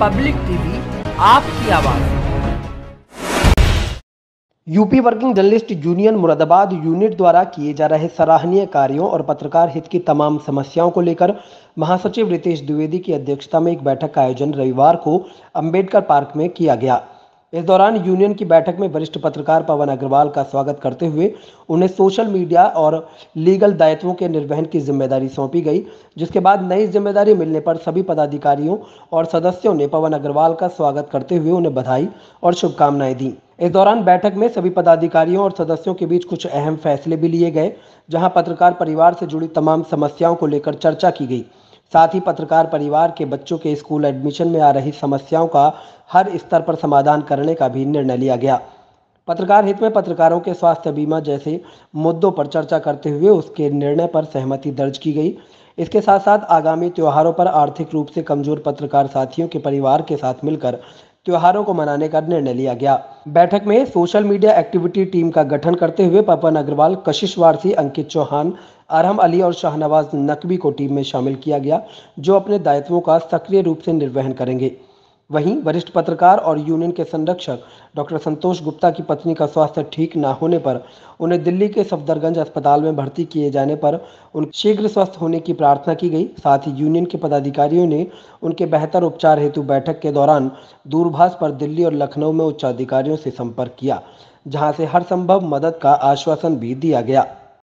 public TV आपकी आवाज UP working journalist union Moradabad unit द्वारा किए जा रहे सराहनीय कार्यों और पत्रकार हित की तमाम समस्याओं को लेकर महासचिव रितेश द्विवेदी की अध्यक्षता में एक बैठक का आयोजन रविवार को अंबेडकर पार्क में किया गया इस दौरान यूनियन की बैठक में वरिष्ठ पत्रकार पवन अग्रवाल का स्वागत करते हुए उन्हें सोशल मीडिया और लीगल दायित्वों के निर्वहन की जिम्मेदारी सौंपी गई जिसके बाद नई जिम्मेदारी मिलने पर सभी पदाधिकारियों और सदस्यों ने पवन अग्रवाल का स्वागत करते हुए उन्हें बधाई और शुभकामनाएं दी इस दौरान बैठक में सभी पदाधिकारियों और सदस्यों के बीच कुछ अहम फैसले भी लिए गए जहां पत्रकार परिवार से जुड़ी तमाम समस्याओं को लेकर चर्चा की गई साथ ही पत्रकार परिवार के बच्चों के स्कूल एडमिशन में आ रही समस्याओं का हर स्तर पर समाधान करने का भी निर्णय लिया गया पत्रकार हित में पत्रकारों के स्वास्थ्य बीमा जैसे मुद्दों पर चर्चा करते हुए उसके निर्णय पर सहमति दर्ज की गई इसके साथ साथ आगामी त्योहारों पर आर्थिक रूप से कमजोर पत्रकार साथियों के परिवार के साथ मिलकर त्योहारों को मनाने का निर्णय लिया गया बैठक में सोशल मीडिया एक्टिविटी टीम का गठन करते हुए पपन अग्रवाल कशिश वारसी अंकित चौहान अरहम अली और शाहनवाज नकवी को टीम में शामिल किया गया जो अपने दायित्वों का सक्रिय रूप से निर्वहन करेंगे वहीं वरिष्ठ पत्रकार और यूनियन के संरक्षक डॉक्टर संतोष गुप्ता की पत्नी का स्वास्थ्य ठीक न होने पर उन्हें दिल्ली के सफदरगंज अस्पताल में भर्ती किए जाने पर उन शीघ्र स्वस्थ होने की प्रार्थना की गई साथ ही यूनियन के पदाधिकारियों ने उनके बेहतर उपचार हेतु बैठक के दौरान दूरभाष पर दिल्ली और लखनऊ में उच्चाधिकारियों से संपर्क किया जहाँ से हर संभव मदद का आश्वासन भी दिया गया